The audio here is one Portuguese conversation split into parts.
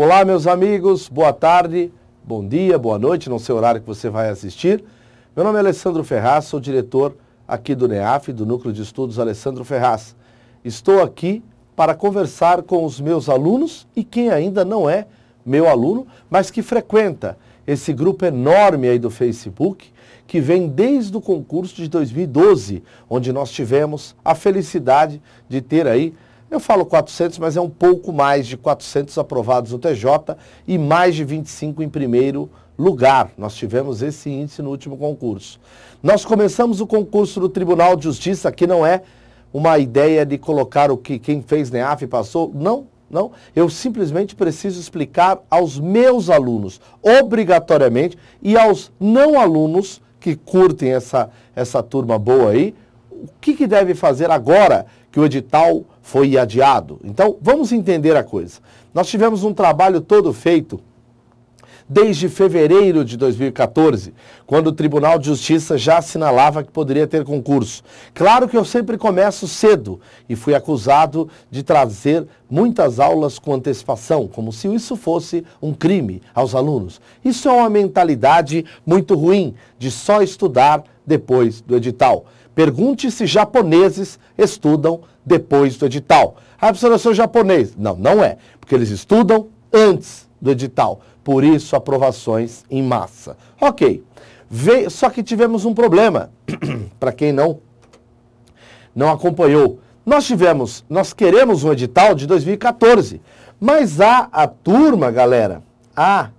Olá, meus amigos, boa tarde, bom dia, boa noite, não sei o horário que você vai assistir. Meu nome é Alessandro Ferraz, sou diretor aqui do NEAF, do Núcleo de Estudos Alessandro Ferraz. Estou aqui para conversar com os meus alunos e quem ainda não é meu aluno, mas que frequenta esse grupo enorme aí do Facebook, que vem desde o concurso de 2012, onde nós tivemos a felicidade de ter aí eu falo 400, mas é um pouco mais de 400 aprovados no TJ e mais de 25 em primeiro lugar. Nós tivemos esse índice no último concurso. Nós começamos o concurso do Tribunal de Justiça, que não é uma ideia de colocar o que quem fez NEAF passou. Não, não. Eu simplesmente preciso explicar aos meus alunos, obrigatoriamente, e aos não alunos que curtem essa, essa turma boa aí, o que, que deve fazer agora que o edital foi adiado. Então, vamos entender a coisa. Nós tivemos um trabalho todo feito desde fevereiro de 2014, quando o Tribunal de Justiça já assinalava que poderia ter concurso. Claro que eu sempre começo cedo e fui acusado de trazer muitas aulas com antecipação, como se isso fosse um crime aos alunos. Isso é uma mentalidade muito ruim de só estudar depois do edital. Pergunte se japoneses estudam depois do edital. Ah, professor, eu sou japonês. Não, não é, porque eles estudam antes do edital. Por isso, aprovações em massa. Ok. Ve... Só que tivemos um problema, para quem não, não acompanhou. Nós tivemos, nós queremos um edital de 2014, mas há a turma, galera, há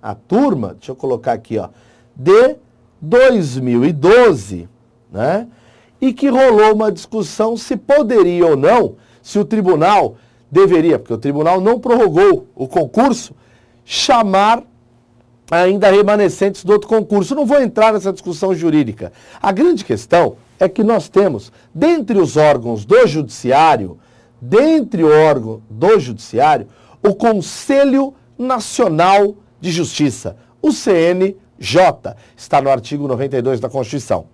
a turma, deixa eu colocar aqui, ó, de 2012, né? e que rolou uma discussão se poderia ou não, se o tribunal deveria, porque o tribunal não prorrogou o concurso, chamar ainda remanescentes do outro concurso. Não vou entrar nessa discussão jurídica. A grande questão é que nós temos, dentre os órgãos do judiciário, dentre o órgão do judiciário, o Conselho Nacional de Justiça, o CNJ, está no artigo 92 da Constituição.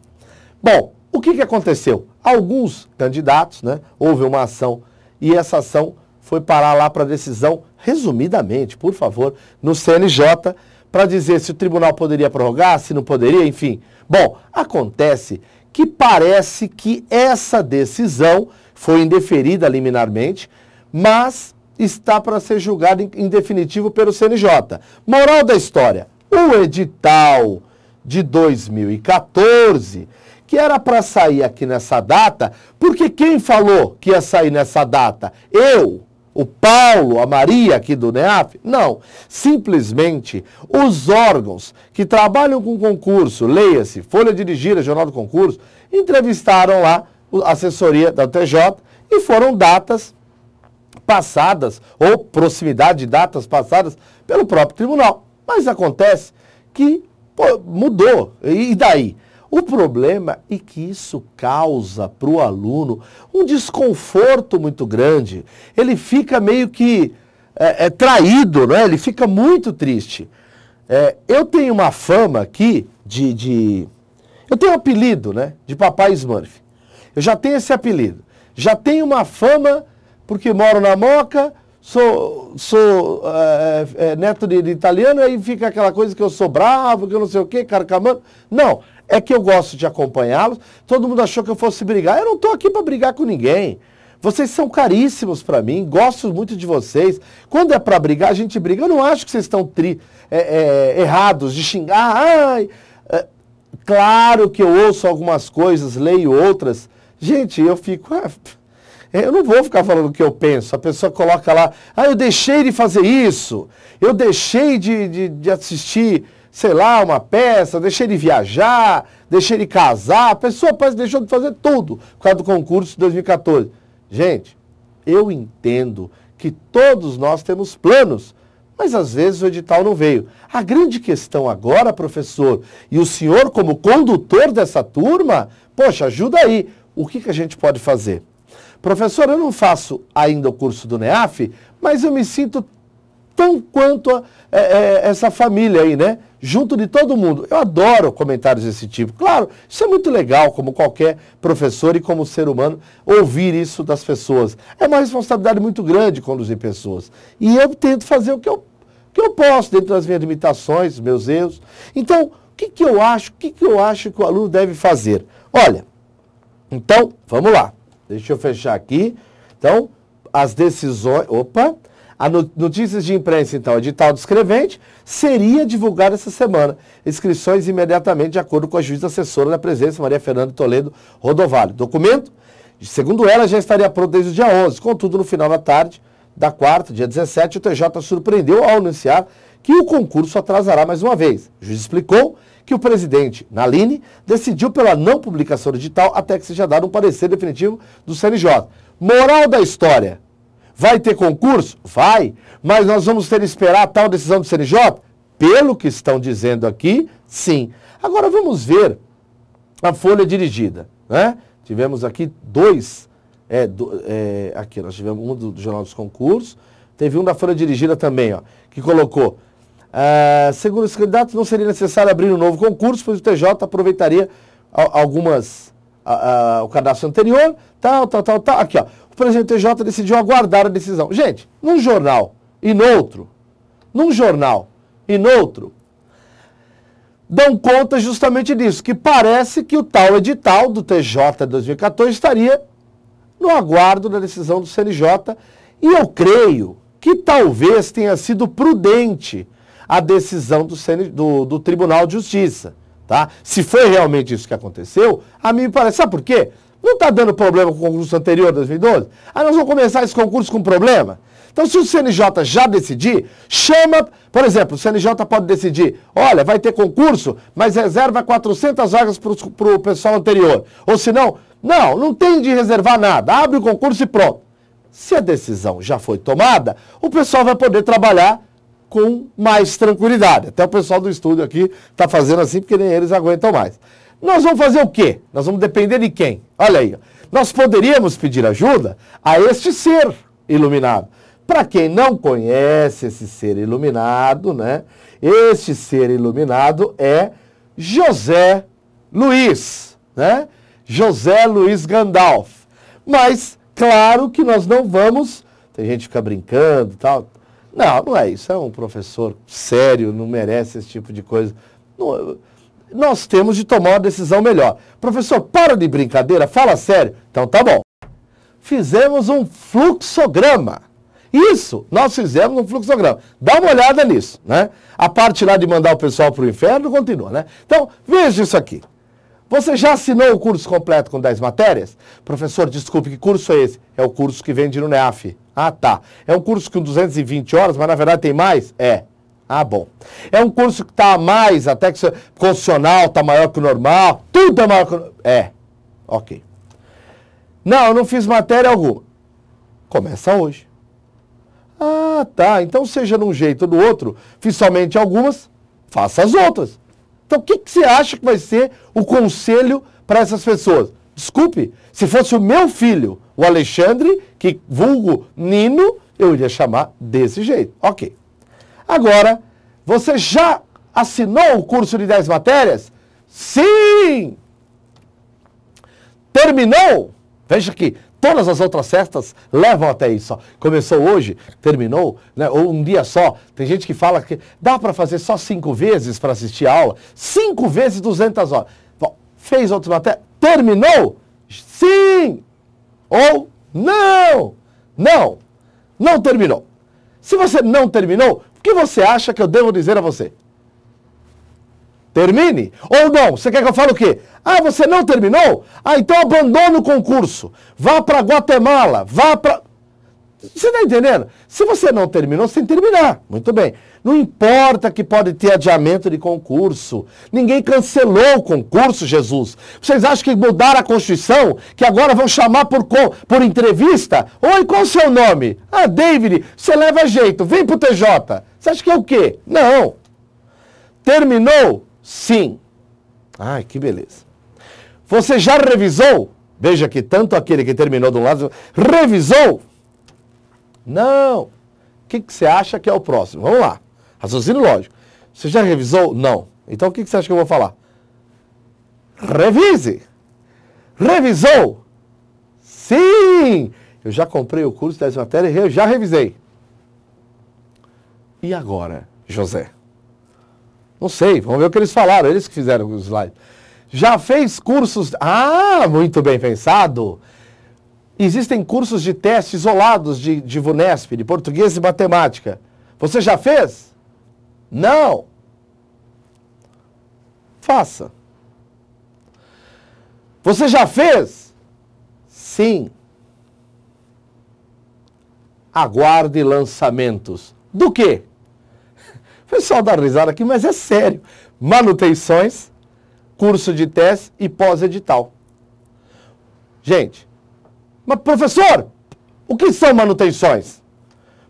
Bom, o que, que aconteceu? Alguns candidatos, né, houve uma ação e essa ação foi parar lá para decisão, resumidamente, por favor, no CNJ, para dizer se o tribunal poderia prorrogar, se não poderia, enfim. Bom, acontece que parece que essa decisão foi indeferida liminarmente, mas está para ser julgada em, em definitivo pelo CNJ. Moral da história: o edital de 2014 que era para sair aqui nessa data, porque quem falou que ia sair nessa data? Eu, o Paulo, a Maria aqui do NEAF? Não. Simplesmente os órgãos que trabalham com concurso, leia-se, Folha Dirigida, Jornal do Concurso, entrevistaram lá a assessoria da TJ e foram datas passadas ou proximidade de datas passadas pelo próprio tribunal. Mas acontece que pô, mudou. E daí? O problema é que isso causa para o aluno um desconforto muito grande. Ele fica meio que é, é, traído, né? ele fica muito triste. É, eu tenho uma fama aqui de, de, Eu tenho um apelido, né? De Papai Smurf. Eu já tenho esse apelido. Já tenho uma fama porque moro na Moca, sou, sou é, é, é neto de, de italiano, aí fica aquela coisa que eu sou bravo, que eu não sei o quê, carcamano. Não, é que eu gosto de acompanhá-los. Todo mundo achou que eu fosse brigar. Eu não estou aqui para brigar com ninguém. Vocês são caríssimos para mim, gosto muito de vocês. Quando é para brigar, a gente briga. Eu não acho que vocês estão tri, é, é, errados de xingar. Ai, é, claro que eu ouço algumas coisas, leio outras. Gente, eu fico. Ah, eu não vou ficar falando o que eu penso. A pessoa coloca lá, ah, eu deixei de fazer isso, eu deixei de, de, de assistir sei lá, uma peça, deixei ele viajar, deixei ele casar. A pessoa parece deixou de fazer tudo por causa do concurso de 2014. Gente, eu entendo que todos nós temos planos, mas às vezes o edital não veio. A grande questão agora, professor, e o senhor como condutor dessa turma, poxa, ajuda aí. O que, que a gente pode fazer? Professor, eu não faço ainda o curso do NEAF, mas eu me sinto tão quanto a, é, é, essa família aí, né? Junto de todo mundo. Eu adoro comentários desse tipo. Claro, isso é muito legal, como qualquer professor e como ser humano, ouvir isso das pessoas. É uma responsabilidade muito grande conduzir pessoas. E eu tento fazer o que eu, o que eu posso, dentro das minhas limitações, meus erros. Então, o que, que eu acho? O que, que eu acho que o aluno deve fazer? Olha, então, vamos lá. Deixa eu fechar aqui. Então, as decisões. Opa! A notícias de imprensa, então, edital do escrevente, seria divulgado essa semana. Inscrições imediatamente, de acordo com a juíza assessora da presença, Maria Fernanda Toledo Rodovalho. Documento, segundo ela, já estaria pronto desde o dia 11. Contudo, no final da tarde da quarta, dia 17, o TJ surpreendeu ao anunciar que o concurso atrasará mais uma vez. O juiz explicou que o presidente, Naline, decidiu pela não publicação edital até que seja dado um parecer definitivo do CNJ. Moral da história. Vai ter concurso? Vai. Mas nós vamos ter que esperar a tal decisão do CNJ? Pelo que estão dizendo aqui, sim. Agora vamos ver a folha dirigida. Né? Tivemos aqui dois, é, do, é, aqui nós tivemos um do, do, Jornal dos Concursos, teve um da folha dirigida também, ó, que colocou, ah, segundo os candidatos, não seria necessário abrir um novo concurso, pois o TJ aproveitaria algumas a, a, o cadastro anterior, tal, tal, tal, tal. Aqui, ó. O presidente TJ decidiu aguardar a decisão. Gente, num jornal e noutro, num jornal e noutro, dão conta justamente disso, que parece que o tal edital do TJ 2014 estaria no aguardo da decisão do CNJ. E eu creio que talvez tenha sido prudente a decisão do, CN, do, do Tribunal de Justiça. Tá? Se foi realmente isso que aconteceu, a mim me parece. Sabe por quê? Não está dando problema com o concurso anterior, 2012? Ah, nós vamos começar esse concurso com problema? Então, se o CNJ já decidir, chama, por exemplo, o CNJ pode decidir, olha, vai ter concurso, mas reserva 400 vagas para o pessoal anterior. Ou se não, não, não tem de reservar nada, abre o concurso e pronto. Se a decisão já foi tomada, o pessoal vai poder trabalhar com mais tranquilidade. Até o pessoal do estúdio aqui está fazendo assim porque nem eles aguentam mais. Nós vamos fazer o quê? Nós vamos depender de quem? Olha aí. Nós poderíamos pedir ajuda a este ser iluminado. Para quem não conhece esse ser iluminado, né? Este ser iluminado é José Luiz, né? José Luiz Gandalf. Mas, claro que nós não vamos. Tem gente que fica brincando e tal. Não, não é isso. É um professor sério, não merece esse tipo de coisa. Não, nós temos de tomar uma decisão melhor. Professor, para de brincadeira, fala sério. Então tá bom. Fizemos um fluxograma. Isso, nós fizemos um fluxograma. Dá uma olhada nisso, né? A parte lá de mandar o pessoal para o inferno continua, né? Então, veja isso aqui. Você já assinou o curso completo com 10 matérias? Professor, desculpe, que curso é esse? É o curso que vende no NEAF. Ah, tá. É um curso com 220 horas, mas na verdade tem mais? É. Ah, bom. É um curso que está a mais, até que constitucional está maior que o normal, tudo é maior que o... É. Ok. Não, eu não fiz matéria alguma. Começa hoje. Ah, tá. Então, seja de um jeito ou do outro, fiz somente algumas, faça as outras. Então, o que, que você acha que vai ser o conselho para essas pessoas? Desculpe, se fosse o meu filho, o Alexandre, que vulgo Nino, eu iria chamar desse jeito. Ok. Agora, você já assinou o curso de 10 matérias? Sim! Terminou? Veja aqui, Todas as outras festas levam até isso. Começou hoje, terminou, né? ou um dia só. Tem gente que fala que dá para fazer só cinco vezes para assistir a aula. Cinco vezes 200 horas. Bom, fez outro até terminou? Sim! Ou não! Não! Não terminou. Se você não terminou, o que você acha que eu devo dizer a você? Termine. Ou não, você quer que eu fale o quê? Ah, você não terminou? Ah, então abandone o concurso. Vá para Guatemala, vá para... Você está entendendo? Se você não terminou, você tem que terminar. Muito bem. Não importa que pode ter adiamento de concurso. Ninguém cancelou o concurso, Jesus. Vocês acham que mudaram a Constituição? Que agora vão chamar por, por entrevista? Oi, qual o seu nome? Ah, David, você leva jeito, vem pro TJ. Você acha que é o quê? Não. Terminou? Sim. Ai, que beleza. Você já revisou? Veja que tanto aquele que terminou de um lado revisou. Não. O que, que você acha que é o próximo? Vamos lá. Raciocínio lógico. Você já revisou? Não. Então o que, que você acha que eu vou falar? Revise. Revisou? Sim. Eu já comprei o curso dessa matéria e eu já revisei. E agora, José? Não sei, vamos ver o que eles falaram, eles que fizeram o slide. Já fez cursos. Ah, muito bem pensado! Existem cursos de teste isolados de, de VUNESP, de português e matemática. Você já fez? Não! Faça. Você já fez? Sim. Aguarde lançamentos. Do quê? pessoal dá risada aqui, mas é sério. Manutenções, curso de teste e pós-edital. Gente, mas professor, o que são manutenções?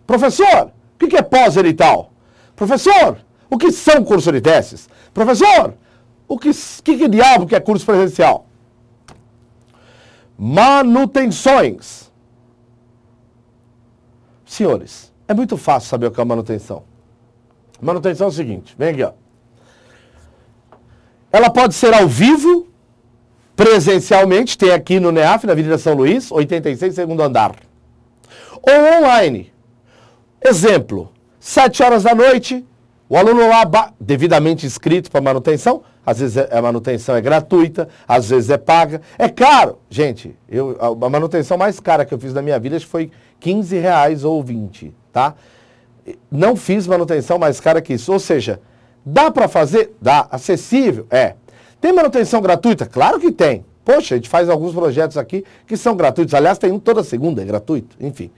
Professor, o que é pós-edital? Professor, o que são curso de testes? Professor, o que, que, que diabo que é curso presencial? Manutenções. Senhores, é muito fácil saber o que é manutenção. Manutenção é o seguinte, vem aqui, ó. Ela pode ser ao vivo, presencialmente, tem aqui no NEAF, na Avenida São Luís, 86, segundo andar. Ou online. Exemplo, 7 horas da noite, o aluno lá, devidamente inscrito para manutenção, às vezes é, a manutenção é gratuita, às vezes é paga. É caro. Gente, eu, a manutenção mais cara que eu fiz na minha vida foi 15 reais ou 20, tá? Não fiz manutenção mais cara que isso. Ou seja, dá para fazer? Dá. Acessível? É. Tem manutenção gratuita? Claro que tem. Poxa, a gente faz alguns projetos aqui que são gratuitos. Aliás, tem um toda segunda, é gratuito. Enfim.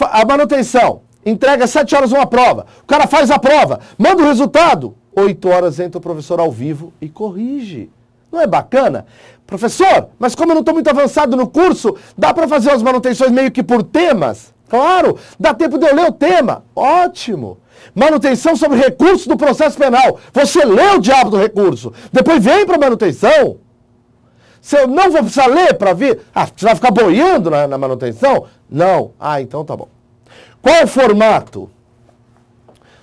A manutenção. Entrega sete horas uma prova. O cara faz a prova, manda o resultado. Oito horas entra o professor ao vivo e corrige. Não é bacana? Professor, mas como eu não estou muito avançado no curso, dá para fazer as manutenções meio que por temas? Claro, dá tempo de eu ler o tema. Ótimo. Manutenção sobre recursos do processo penal. Você lê o diabo do recurso, depois vem para manutenção. Se eu não vou precisar ler para vir, ah, você vai ficar boiando na, na manutenção? Não. Ah, então tá bom. Qual o formato?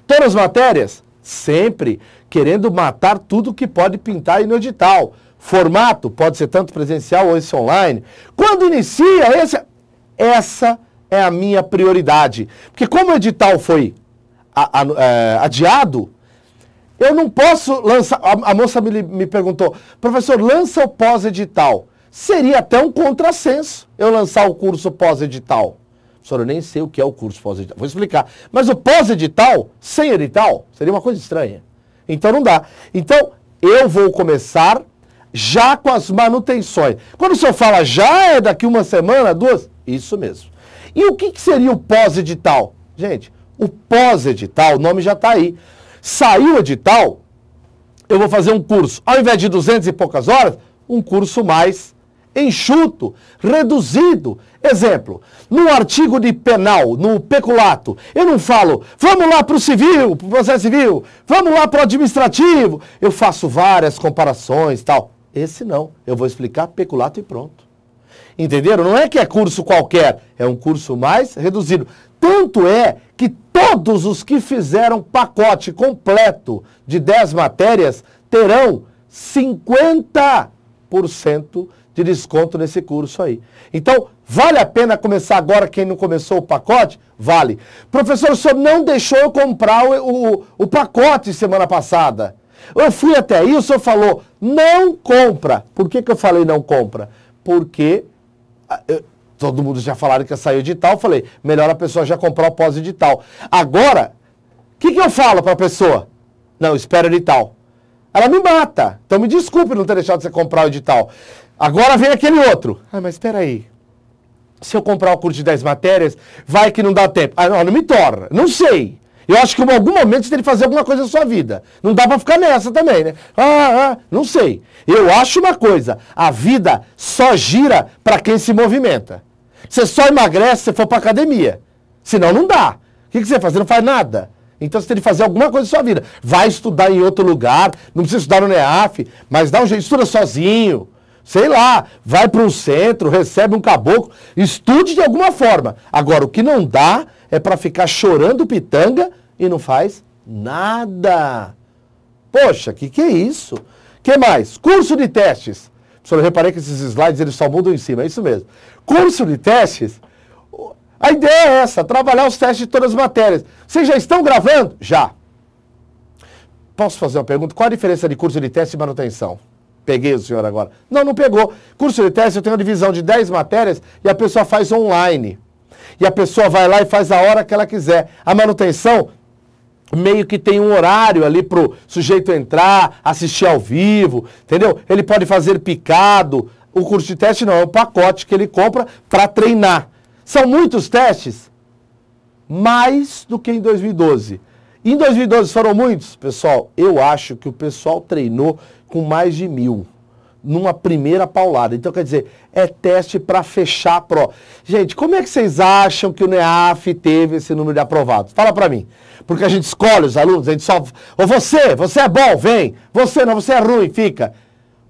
Todas as matérias? Sempre querendo matar tudo que pode pintar no edital. Formato pode ser tanto presencial ou esse online. Quando inicia esse, essa é a minha prioridade. Porque como o edital foi é, adiado, eu não posso lançar. A, moça me, me, perguntou, professor, lança o pós-edital. Seria até um contrassenso eu lançar o curso pós-edital. Professor, eu nem sei o que é o curso pós-edital. Vou explicar. Mas o pós-edital, sem edital, seria uma coisa estranha. Então não dá. Então, eu vou começar já com as manutenções. Quando o senhor fala já é daqui uma semana, duas, isso mesmo. E o que, que seria o pós-edital? Gente, o pós-edital, o nome já está aí. Saiu o edital, eu vou fazer um curso, ao invés de 200 e poucas horas, um curso mais enxuto, reduzido. Exemplo, no artigo de penal, no peculato, eu não falo, vamos lá para o civil, para o processo civil, vamos lá para o administrativo. Eu faço várias comparações tal. Esse não, eu vou explicar peculato e pronto. Entenderam? Não é que é curso qualquer, é um curso mais reduzido. Tanto é que todos os que fizeram pacote completo de 10 matérias terão 50% de desconto nesse curso aí. Então, vale a pena começar agora quem não começou o pacote? Vale. Professor, o senhor não deixou eu comprar o, o, o pacote semana passada. Eu fui até aí, o senhor falou, não compra. Por que, que eu falei não compra? Porque ah, eu, todo mundo já falaram que ia sair o edital, eu falei, melhor a pessoa já comprar o pós-edital. Agora, o que, que eu falo para a pessoa? Não, espera o edital. Ela me mata. Então me desculpe não ter deixado você comprar o edital. Agora vem aquele outro. Ah, mas espera aí. Se eu comprar o curso de 10 matérias, vai que não dá tempo. Ah, não, não me torna. Não sei. Eu acho que em algum momento você tem que fazer alguma coisa na sua vida. Não dá para ficar nessa também, né? Ah, ah, não sei. Eu acho uma coisa, a vida só gira para quem se movimenta. Você só emagrece se for para academia. Senão não dá. O que, você faz? Você não faz nada. Então você tem que fazer alguma coisa na sua vida. Vai estudar em outro lugar, não precisa estudar no NEAF, mas dá um jeito, estuda sozinho. Sei lá, vai para um centro, recebe um caboclo, estude de alguma forma. Agora, o que não dá é para ficar chorando pitanga e não faz nada. Poxa, que que é isso? Que mais? Curso de testes. Só eu reparei que esses slides eles só mudam em cima, é isso mesmo. Curso de testes. A ideia é essa, trabalhar os testes de todas as matérias. Vocês já estão gravando? Já. Posso fazer uma pergunta? Qual a diferença de curso de teste e manutenção? Peguei o senhor agora. Não, não pegou. Curso de teste, eu tenho uma divisão de 10 matérias e a pessoa faz online. E a pessoa vai lá e faz a hora que ela quiser. A manutenção meio que tem um horário ali pro sujeito entrar, assistir ao vivo, entendeu? Ele pode fazer picado. O curso de teste não, é um pacote que ele compra para treinar. São muitos testes, mais do que em 2012. Em 2012 foram muitos? Pessoal, eu acho que o pessoal treinou com mais de mil numa primeira paulada. Então, quer dizer, é teste para fechar a prova. Gente, como é que vocês acham que o NEAF teve esse número de aprovados? Fala para mim. Porque a gente escolhe os alunos, a gente só... Ou você, você é bom, vem. Você não, você é ruim, fica.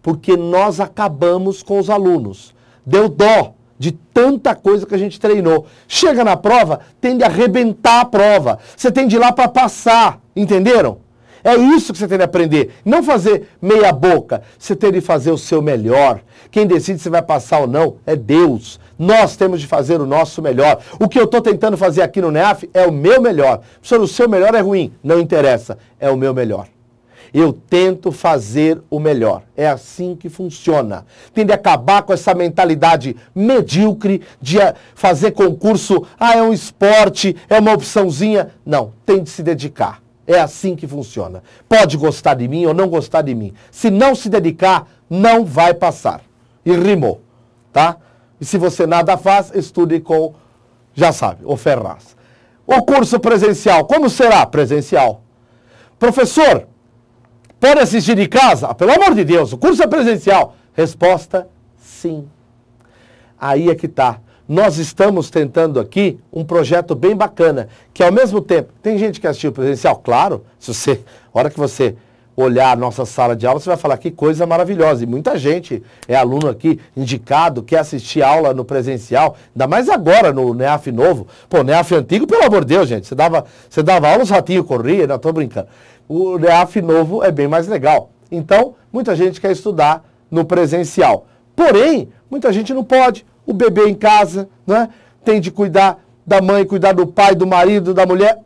Porque nós acabamos com os alunos. Deu dó de tanta coisa que a gente treinou. Chega na prova, tem de arrebentar a prova. Você tem de ir lá para passar, entenderam? É isso que você tem de aprender. Não fazer meia boca. Você tem de fazer o seu melhor. Quem decide se vai passar ou não é Deus. Nós temos de fazer o nosso melhor. O que eu estou tentando fazer aqui no NEAF é o meu melhor. Professor, o seu melhor é ruim. Não interessa. É o meu melhor. Eu tento fazer o melhor. É assim que funciona. Tem de acabar com essa mentalidade medíocre de eh, fazer concurso. Ah, é um esporte, é uma opçãozinha. Não, tem de se dedicar. É assim que funciona. Pode gostar de mim ou não gostar de mim. Se não se dedicar, não vai passar. E rimou, tá? E se você nada faz, estude com, já sabe, o Ferraz. O curso presencial, como será presencial? Professor, pode assistir de casa? Pelo amor de Deus, o curso é presencial. Resposta, sim. Aí é que está nós estamos tentando aqui um projeto bem bacana, que ao mesmo tempo, tem gente que assistiu presencial, claro, se você, a hora que você olhar a nossa sala de aula, você vai falar que coisa maravilhosa. E muita gente é aluno aqui indicado, quer assistir aula no presencial, ainda mais agora no NEAF novo. Pô, NEAF antigo, pelo amor de Deus, gente, você dava, você dava aula, os ratinhos corria, não tô brincando. O NEAF novo é bem mais legal. Então, muita gente quer estudar no presencial. Porém, muita gente não pode, o bebê em casa, né? tem de cuidar da mãe, cuidar do pai, do marido, da mulher.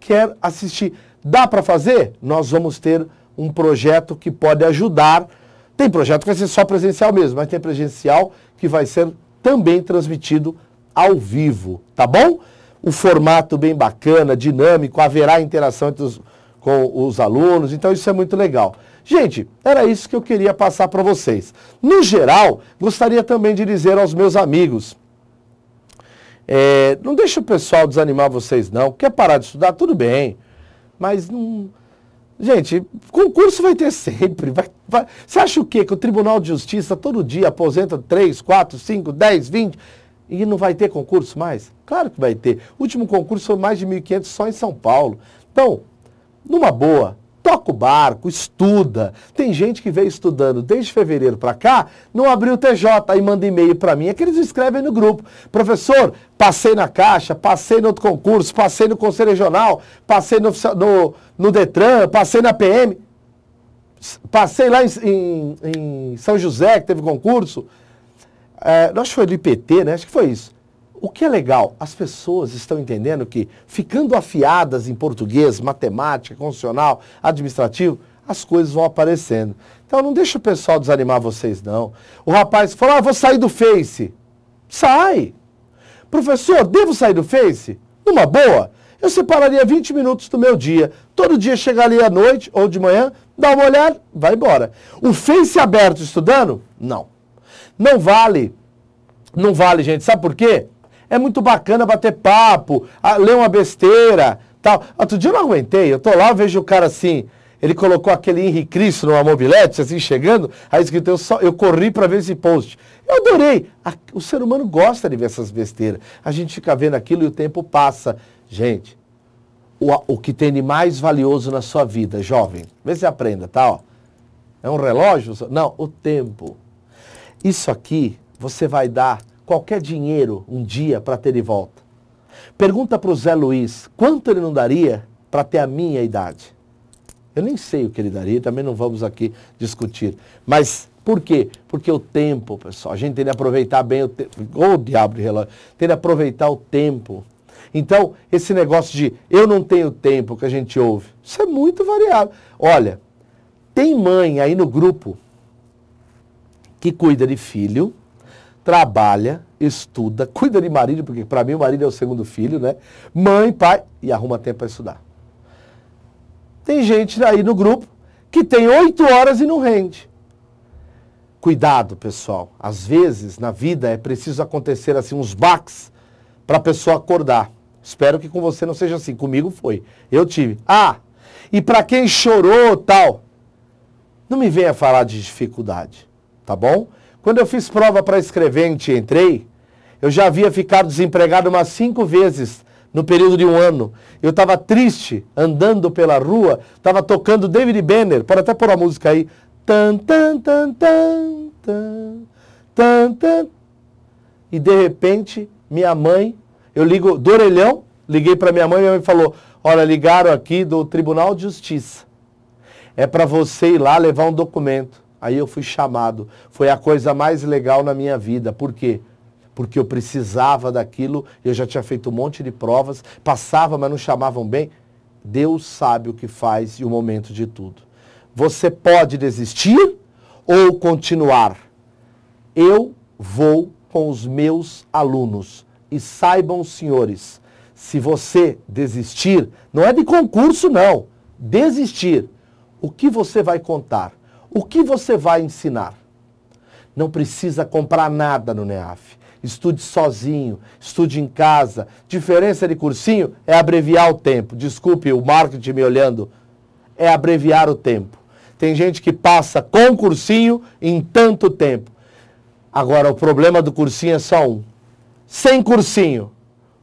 Quer assistir? Dá para fazer? Nós vamos ter um projeto que pode ajudar. Tem projeto que vai ser só presencial mesmo, mas tem presencial que vai ser também transmitido ao vivo, tá bom? O formato bem bacana, dinâmico, haverá interação entre os, com os alunos, então isso é muito legal. Gente, era isso que eu queria passar para vocês. No geral, gostaria também de dizer aos meus amigos, é, não deixa o pessoal desanimar vocês não. Quer parar de estudar? Tudo bem. Mas não... Gente, concurso vai ter sempre. Vai, vai... Você acha o quê? Que o Tribunal de Justiça todo dia aposenta 3, 4, 5, 10, 20 e não vai ter concurso mais? Claro que vai ter. O último concurso foi mais de 1.500 só em São Paulo. Então, numa boa, toca o barco, estuda. Tem gente que veio estudando desde fevereiro para cá, não abriu o TJ, aí manda e-mail para mim, é que eles escrevem no grupo. Professor, passei na Caixa, passei no outro concurso, passei no Conselho Regional, passei no, no, no Detran, passei na PM, passei lá em, em, em São José, que teve concurso. É, acho que foi do IPT, né? Acho que foi isso. O que é legal, as pessoas estão entendendo que, ficando afiadas em português, matemática, constitucional, administrativo, as coisas vão aparecendo. Então não deixa o pessoal desanimar vocês, não. O rapaz falou, ah, vou sair do Face. Sai! Professor, devo sair do Face? Numa boa, eu separaria 20 minutos do meu dia. Todo dia chegar ali à noite ou de manhã, dá uma olhada, vai embora. O Face aberto estudando? Não. Não vale. Não vale, gente. Sabe por quê? É muito bacana bater papo, ler uma besteira, tal. Outro dia eu não aguentei, eu tô lá, eu vejo o cara assim, ele colocou aquele Henri Cristo numa mobilete, assim, chegando, aí escrito, eu, só, eu corri para ver esse post. Eu adorei. A, o ser humano gosta de ver essas besteiras. A gente fica vendo aquilo e o tempo passa. Gente, o, o que tem de mais valioso na sua vida, jovem, vê se aprenda, tá? Ó. É um relógio? Não, o tempo. Isso aqui você vai dar qualquer dinheiro um dia para ter de volta. Pergunta para o Zé Luiz quanto ele não daria para ter a minha idade. Eu nem sei o que ele daria, também não vamos aqui discutir. Mas por quê? Porque o tempo, pessoal, a gente tem de aproveitar bem o tempo. Ô diabo de relógio, tem de aproveitar o tempo. Então, esse negócio de eu não tenho tempo que a gente ouve, isso é muito variável. Olha, tem mãe aí no grupo que cuida de filho, trabalha, estuda, cuida de marido, porque para mim o marido é o segundo filho, né? Mãe, pai, e arruma tempo para estudar. Tem gente aí no grupo que tem oito horas e não rende. Cuidado, pessoal. Às vezes, na vida, é preciso acontecer assim uns baques para a pessoa acordar. Espero que com você não seja assim. Comigo foi. Eu tive. Ah, e para quem chorou tal, não me venha falar de dificuldade, tá bom? Quando eu fiz prova para escrevente e entrei, eu já havia ficado desempregado umas cinco vezes no período de um ano. Eu estava triste, andando pela rua, estava tocando David Banner, pode até pôr a música aí. Tan, tan, tan, tan, tan, tan, tan. E de repente, minha mãe, eu ligo do orelhão, liguei para minha mãe, minha mãe falou, olha, ligaram aqui do Tribunal de Justiça. É para você ir lá levar um documento. Aí eu fui chamado. Foi a coisa mais legal na minha vida. Por quê? Porque eu precisava daquilo, eu já tinha feito um monte de provas, passava, mas não chamavam bem. Deus sabe o que faz e o momento de tudo. Você pode desistir ou continuar. Eu vou com os meus alunos. E saibam, senhores, se você desistir, não é de concurso, não. Desistir. O que você vai contar? O que você vai ensinar? Não precisa comprar nada no NEAF. Estude sozinho, estude em casa. Diferença de cursinho é abreviar o tempo. Desculpe o marketing me olhando. É abreviar o tempo. Tem gente que passa com cursinho em tanto tempo. Agora, o problema do cursinho é só um. Sem cursinho.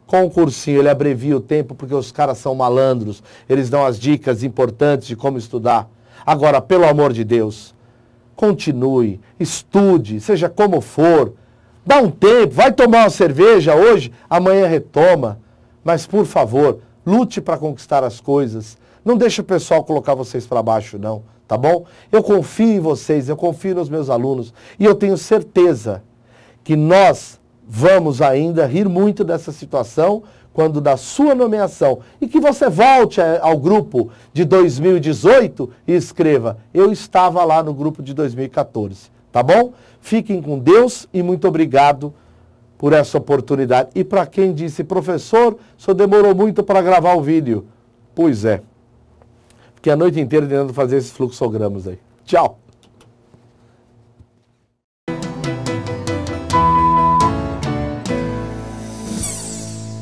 Com o cursinho, ele abrevia o tempo porque os caras são malandros. Eles dão as dicas importantes de como estudar. Agora, pelo amor de Deus, continue, estude, seja como for, dá um tempo, vai tomar uma cerveja hoje, amanhã retoma. Mas, por favor, lute para conquistar as coisas. Não deixe o pessoal colocar vocês para baixo, não, tá bom? Eu confio em vocês, eu confio nos meus alunos e eu tenho certeza que nós vamos ainda rir muito dessa situação quando da sua nomeação, e que você volte ao grupo de 2018 e escreva: Eu estava lá no grupo de 2014. Tá bom? Fiquem com Deus e muito obrigado por essa oportunidade. E para quem disse, professor, só demorou muito para gravar o vídeo. Pois é. Fiquei a noite inteira tentando fazer esses fluxogramas aí. Tchau!